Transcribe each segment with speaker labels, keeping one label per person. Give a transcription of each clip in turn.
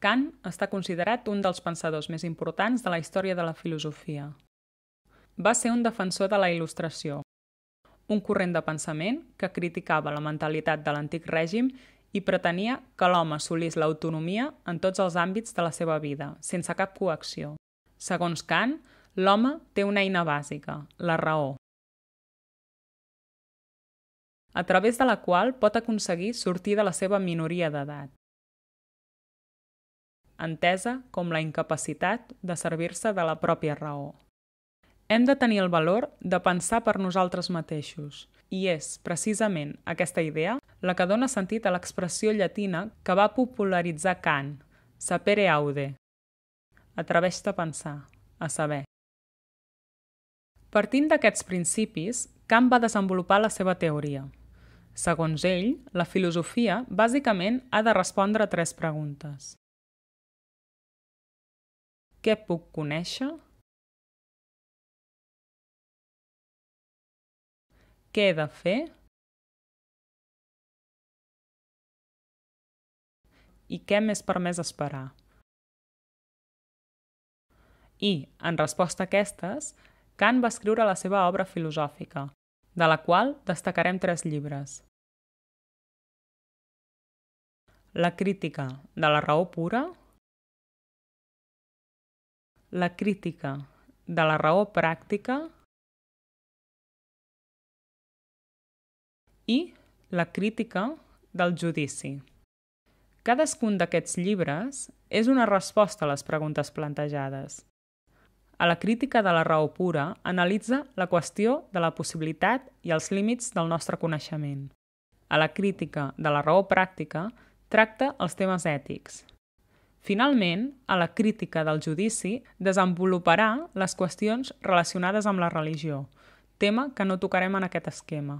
Speaker 1: Kant està considerat un dels pensadors més importants de la història de la filosofia. Va ser un defensor de la il·lustració, un corrent de pensament que criticava la mentalitat de l'antic règim i pretenia que l'home assolís l'autonomia en tots els àmbits de la seva vida, sense cap coacció. Segons Kant, l'home té una eina bàsica, la raó, a través de la qual pot aconseguir sortir de la seva minoria d'edat entesa com la incapacitat de servir-se de la pròpia raó. Hem de tenir el valor de pensar per nosaltres mateixos, i és, precisament, aquesta idea la que dona sentit a l'expressió llatina que va popularitzar Kant, sapere aude. Atreveix-te a pensar, a saber. Partint d'aquests principis, Kant va desenvolupar la seva teoria. Segons ell, la filosofia bàsicament ha de respondre a tres preguntes. Què puc conèixer? Què he de fer? I què m'és permès esperar? I, en resposta a aquestes, Kant va escriure la seva obra filosòfica, de la qual destacarem tres llibres. La crítica de la raó pura, la crítica de la raó pràctica i la crítica del judici. Cadascun d'aquests llibres és una resposta a les preguntes plantejades. A la crítica de la raó pura analitza la qüestió de la possibilitat i els límits del nostre coneixement. A la crítica de la raó pràctica tracta els temes ètics, Finalment, a la crítica del judici desenvoluparà les qüestions relacionades amb la religió, tema que no tocarem en aquest esquema.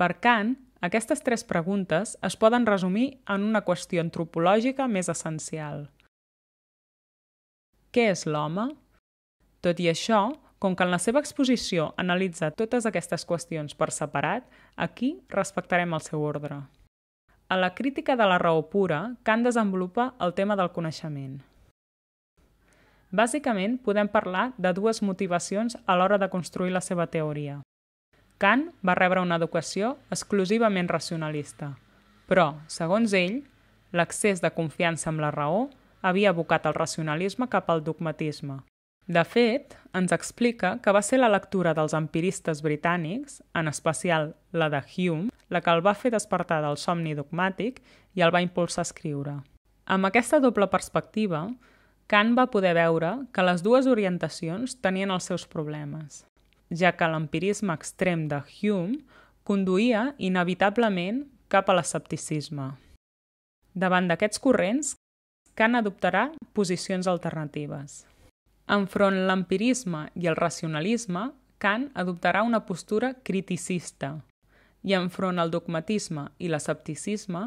Speaker 1: Per Kant, aquestes tres preguntes es poden resumir en una qüestió antropològica més essencial. Què és l'home? Tot i això, com que en la seva exposició analitza totes aquestes qüestions per separat, aquí respectarem el seu ordre en la crítica de la raó pura, Kant desenvolupa el tema del coneixement. Bàsicament, podem parlar de dues motivacions a l'hora de construir la seva teoria. Kant va rebre una educació exclusivament racionalista, però, segons ell, l'accés de confiança amb la raó havia abocat el racionalisme cap al dogmatisme, de fet, ens explica que va ser la lectura dels empiristes britànics, en especial la de Hume, la que el va fer despertar del somni dogmàtic i el va impulsar a escriure. Amb aquesta doble perspectiva, Kant va poder veure que les dues orientacions tenien els seus problemes, ja que l'empirisme extrem de Hume conduïa inevitablement cap a l'escepticisme. Davant d'aquests corrents, Kant adoptarà posicions alternatives. Enfront l'empirisme i el racionalisme, Kant adoptarà una postura criticista i enfront al dogmatisme i l'escepticisme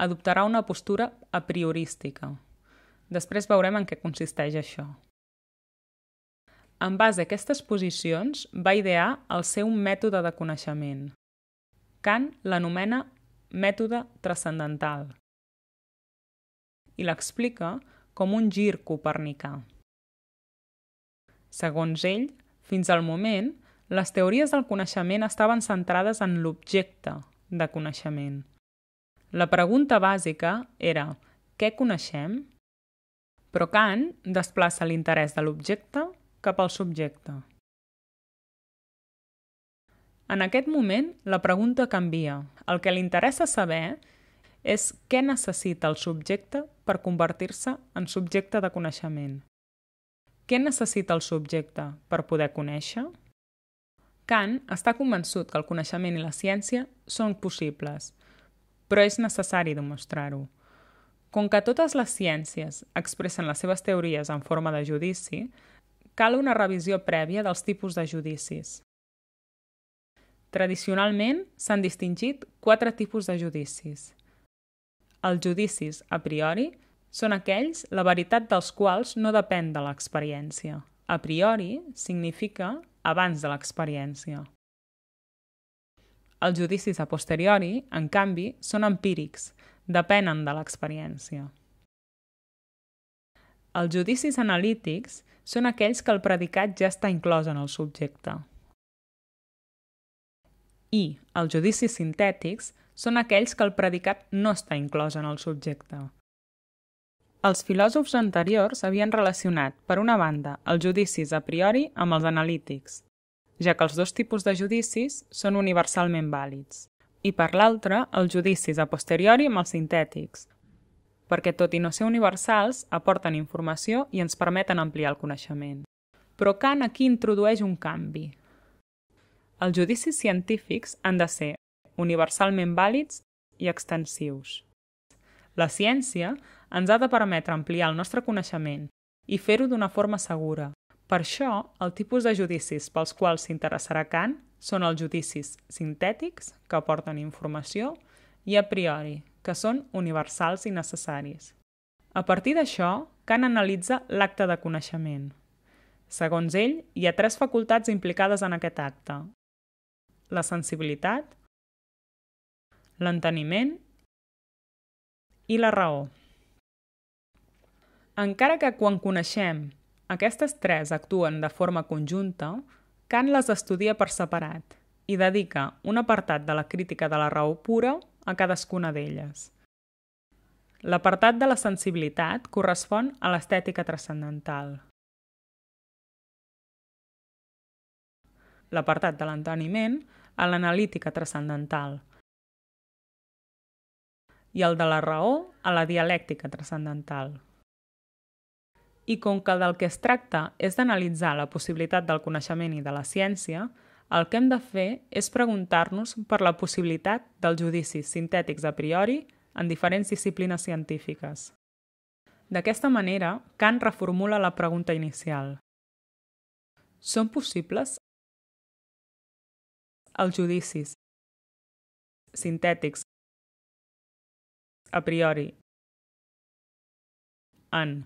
Speaker 1: adoptarà una postura a priorística. Després veurem en què consisteix això. En base a aquestes posicions, va idear el seu mètode de coneixement. Kant l'anomena mètode transcendental i l'explica com un gir copernicà. Segons ell, fins al moment, les teories del coneixement estaven centrades en l'objecte de coneixement. La pregunta bàsica era què coneixem? Però Kant desplaça l'interès de l'objecte cap al subjecte. En aquest moment, la pregunta canvia. El que li interessa saber és què necessita el subjecte per convertir-se en subjecte de coneixement. Què necessita el subjecte per poder conèixer? Kant està convençut que el coneixement i la ciència són possibles, però és necessari demostrar-ho. Com que totes les ciències expressen les seves teories en forma de judici, cal una revisió prèvia dels tipus de judicis. Tradicionalment s'han distingit quatre tipus de judicis. Els judicis a priori, són aquells la veritat dels quals no depèn de l'experiència. A priori significa abans de l'experiència. Els judicis a posteriori, en canvi, són empírics, depenen de l'experiència. Els judicis analítics són aquells que el predicat ja està inclòs en el subjecte. I els judicis sintètics són aquells que el predicat no està inclòs en el subjecte, els filòsofs anteriors havien relacionat, per una banda, els judicis a priori amb els analítics, ja que els dos tipus de judicis són universalment vàlids, i per l'altra, els judicis a posteriori amb els sintètics, perquè tot i no ser universals, aporten informació i ens permeten ampliar el coneixement. Però Kant aquí introdueix un canvi. Els judicis científics han de ser universalment vàlids i extensius. La ciència ens ha de permetre ampliar el nostre coneixement i fer-ho d'una forma segura. Per això, el tipus de judicis pels quals s'interessarà Kant són els judicis sintètics, que aporten informació, i a priori, que són universals i necessaris. A partir d'això, Kant analitza l'acte de coneixement. Segons ell, hi ha tres facultats implicades en aquest acte. La sensibilitat, l'enteniment i la raó. Encara que quan coneixem aquestes tres actuen de forma conjunta, Kant les estudia per separat i dedica un apartat de la crítica de la raó pura a cadascuna d'elles. L'apartat de la sensibilitat correspon a l'estètica transcendental. L'apartat de l'enteniment a l'analítica transcendental i el de la raó a la dialèctica transcendental i com que del que es tracta és d'analitzar la possibilitat del coneixement i de la ciència, el que hem de fer és preguntar-nos per la possibilitat dels judicis sintètics a priori en diferents disciplines científiques. D'aquesta manera, Kant reformula la pregunta inicial. Són possibles els judicis sintètics a priori en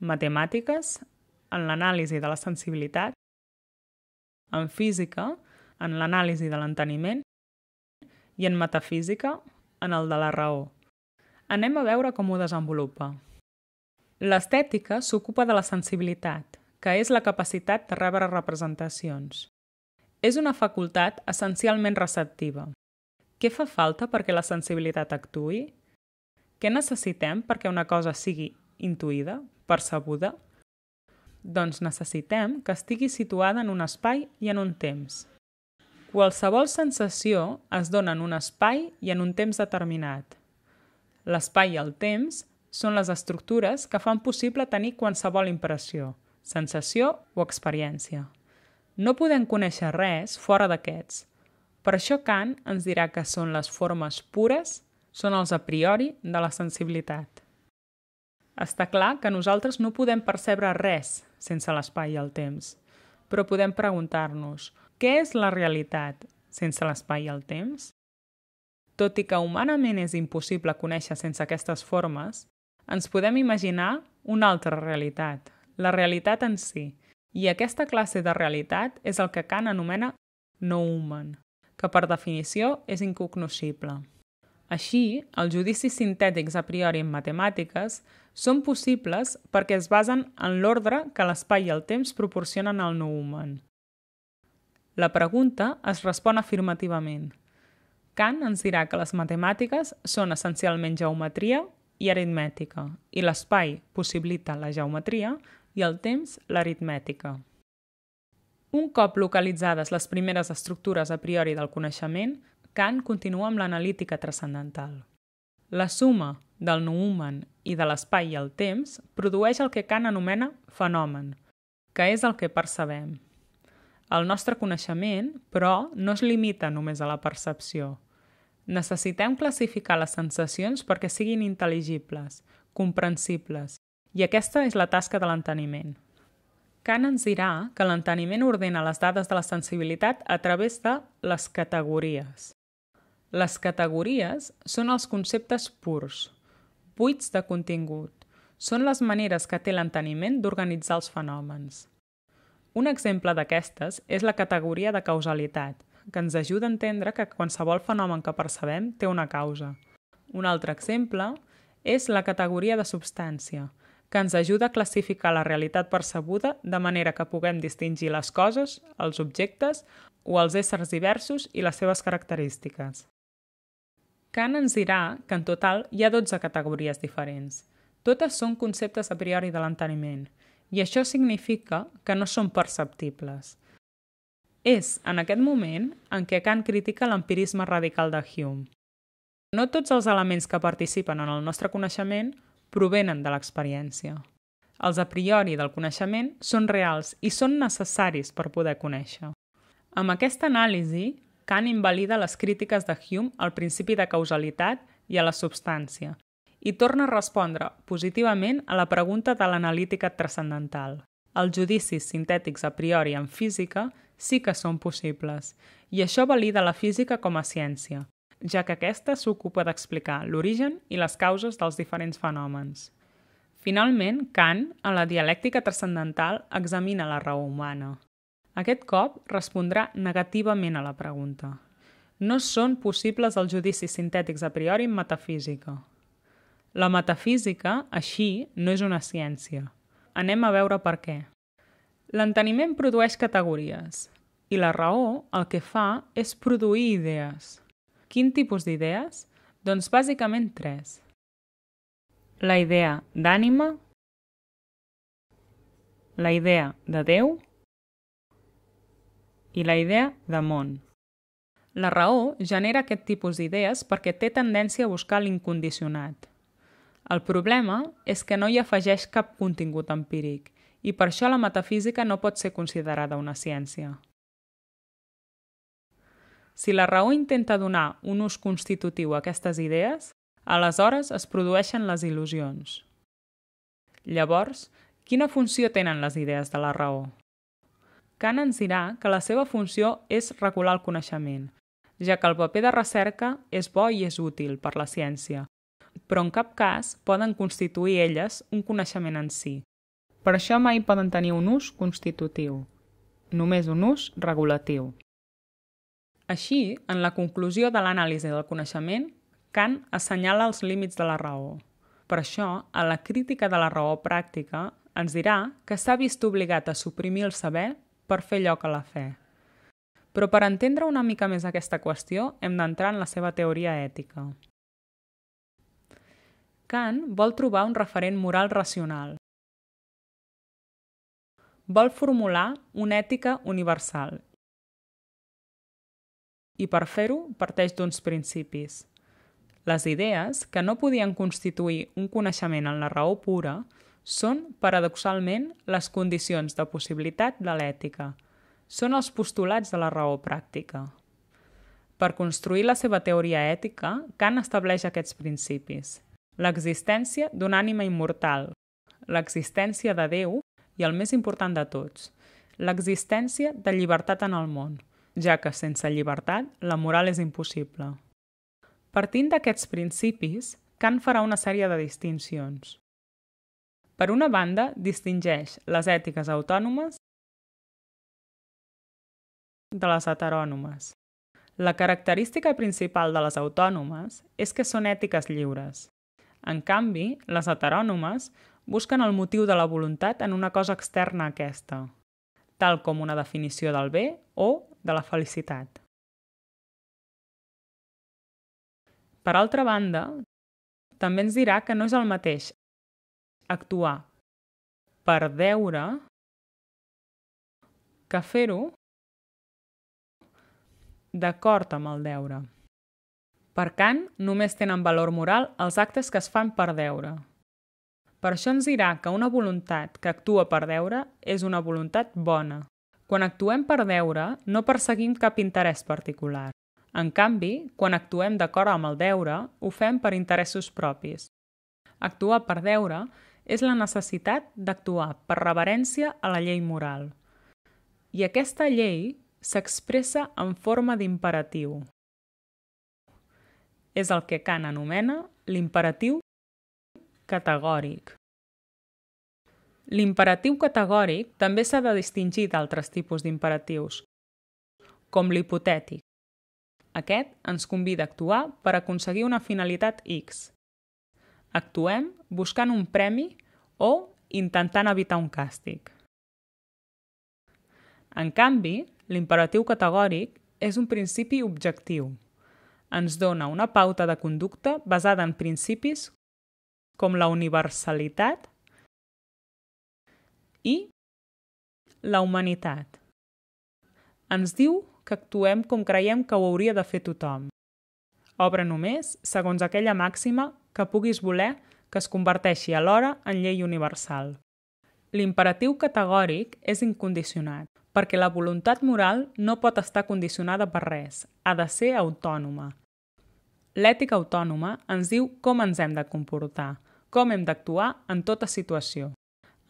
Speaker 1: matemàtiques, en l'anàlisi de la sensibilitat, en física, en l'anàlisi de l'enteniment i en metafísica, en el de la raó. Anem a veure com ho desenvolupa. L'estètica s'ocupa de la sensibilitat, que és la capacitat de rebre representacions. És una facultat essencialment receptiva. Què fa falta perquè la sensibilitat actui? Què necessitem perquè una cosa sigui intuïda, percebuda? Doncs necessitem que estigui situada en un espai i en un temps. Qualsevol sensació es dona en un espai i en un temps determinat. L'espai i el temps són les estructures que fan possible tenir qualsevol impressió, sensació o experiència. No podem conèixer res fora d'aquests. Per això Kant ens dirà que són les formes pures, són els a priori de la sensibilitat. Està clar que nosaltres no podem percebre res sense l'espai i el temps, però podem preguntar-nos què és la realitat sense l'espai i el temps? Tot i que humanament és impossible conèixer sense aquestes formes, ens podem imaginar una altra realitat, la realitat en si, i aquesta classe de realitat és el que Kant anomena no human, que per definició és incognoscible. Així, els judicis sintètics a priori en matemàtiques són possibles perquè es basen en l'ordre que l'espai i el temps proporcionen al noumen. La pregunta es respon afirmativament. Kant ens dirà que les matemàtiques són essencialment geometria i aritmètica, i l'espai possibilita la geometria i el temps l'aritmètica. Un cop localitzades les primeres estructures a priori del coneixement, Kant continua amb l'analítica transcendental. La suma del noumen i de l'espai i el temps produeix el que Kant anomena fenomen, que és el que percebem. El nostre coneixement, però, no es limita només a la percepció. Necessitem classificar les sensacions perquè siguin intel·ligibles, comprensibles, i aquesta és la tasca de l'enteniment. Kant ens dirà que l'enteniment ordena les dades de la sensibilitat a través de les categories. Les categories són els conceptes purs, buits de contingut. Són les maneres que té l'enteniment d'organitzar els fenòmens. Un exemple d'aquestes és la categoria de causalitat, que ens ajuda a entendre que qualsevol fenomen que percebem té una causa. Un altre exemple és la categoria de substància, que ens ajuda a classificar la realitat percebuda de manera que puguem distingir les coses, els objectes o els éssers diversos i les seves característiques. Kant ens dirà que en total hi ha 12 categories diferents. Totes són conceptes a priori de l'enteniment, i això significa que no són perceptibles. És en aquest moment en què Kant critica l'empirisme radical de Hume. No tots els elements que participen en el nostre coneixement provenen de l'experiència. Els a priori del coneixement són reals i són necessaris per poder conèixer. Amb aquesta anàlisi, Kant invalida les crítiques de Hume al principi de causalitat i a la substància i torna a respondre positivament a la pregunta de l'analítica transcendental. Els judicis sintètics a priori en física sí que són possibles, i això valida la física com a ciència, ja que aquesta s'ocupa d'explicar l'origen i les causes dels diferents fenòmens. Finalment, Kant, a la dialèctica transcendental, examina la raó humana. Aquest cop respondrà negativament a la pregunta. No són possibles els judicis sintètics a priori en metafísica. La metafísica, així, no és una ciència. Anem a veure per què. L'enteniment produeix categories i la raó el que fa és produir idees. Quin tipus d'idees? Doncs bàsicament tres. La idea d'ànima, la idea de Déu i la idea de món. La raó genera aquest tipus d'idees perquè té tendència a buscar l'incondicionat. El problema és que no hi afegeix cap contingut empíric i per això la metafísica no pot ser considerada una ciència. Si la raó intenta donar un ús constitutiu a aquestes idees, aleshores es produeixen les il·lusions. Llavors, quina funció tenen les idees de la raó? Kant ens dirà que la seva funció és regular el coneixement, ja que el paper de recerca és bo i és útil per la ciència, però en cap cas poden constituir elles un coneixement en si. Per això mai poden tenir un ús constitutiu, només un ús regulatiu. Així, en la conclusió de l'anàlisi del coneixement, Kant assenyala els límits de la raó. Per això, a la crítica de la raó pràctica, ens dirà que s'ha vist obligat a suprimir el saber per fer lloc a la fe. Però per entendre una mica més aquesta qüestió, hem d'entrar en la seva teoria ètica. Kant vol trobar un referent moral racional. Vol formular una ètica universal. I per fer-ho, parteix d'uns principis. Les idees, que no podien constituir un coneixement en la raó pura, són, paradoxalment, les condicions de possibilitat de l'ètica. Són els postulats de la raó pràctica. Per construir la seva teoria ètica, Kant estableix aquests principis. L'existència d'una ànima immortal, l'existència de Déu i el més important de tots, l'existència de llibertat en el món, ja que sense llibertat la moral és impossible. Partint d'aquests principis, Kant farà una sèrie de distincions. Per una banda, distingeix les ètiques autònomes de les heterònomes. La característica principal de les autònomes és que són ètiques lliures. En canvi, les heterònomes busquen el motiu de la voluntat en una cosa externa a aquesta, tal com una definició del bé o de la felicitat. Per altra banda, també ens dirà que no és el mateix actuar per deure que fer-ho d'acord amb el deure. Per Kant, només tenen valor moral els actes que es fan per deure. Per això ens dirà que una voluntat que actua per deure és una voluntat bona. Quan actuem per deure, no perseguim cap interès particular. En canvi, quan actuem d'acord amb el deure, ho fem per interessos propis. Actuar per deure és la necessitat d'actuar per reverència a la llei moral. I aquesta llei s'expressa en forma d'imperatiu. És el que Kant anomena l'imperatiu categòric. L'imperatiu categòric també s'ha de distingir d'altres tipus d'imperatius, com l'hipotètic. Aquest ens convida a actuar per aconseguir una finalitat X, actuem buscant un premi o intentant evitar un càstig. En canvi, l'imperatiu categòric és un principi objectiu. Ens dona una pauta de conducta basada en principis com la universalitat i la humanitat. Ens diu que actuem com creiem que ho hauria de fer tothom. Obra només segons aquella màxima que puguis voler que es converteixi alhora en llei universal. L'imperatiu categòric és incondicionat, perquè la voluntat moral no pot estar condicionada per res, ha de ser autònoma. L'ètica autònoma ens diu com ens hem de comportar, com hem d'actuar en tota situació.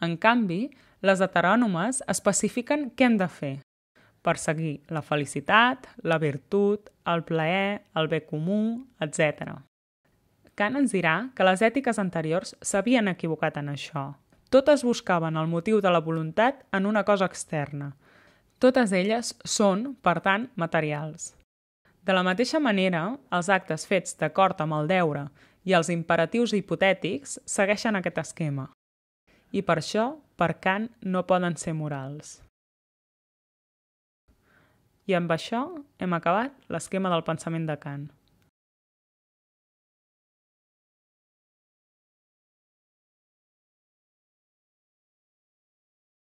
Speaker 1: En canvi, les heterònomes especifiquen què hem de fer. Perseguir la felicitat, la virtut, el plaer, el bé comú, etc. Kant ens dirà que les ètiques anteriors s'havien equivocat en això. Totes buscaven el motiu de la voluntat en una cosa externa. Totes elles són, per tant, materials. De la mateixa manera, els actes fets d'acord amb el deure i els imperatius hipotètics segueixen aquest esquema. I per això, per Kant, no poden ser morals. I amb això hem acabat l'esquema del pensament de Kant.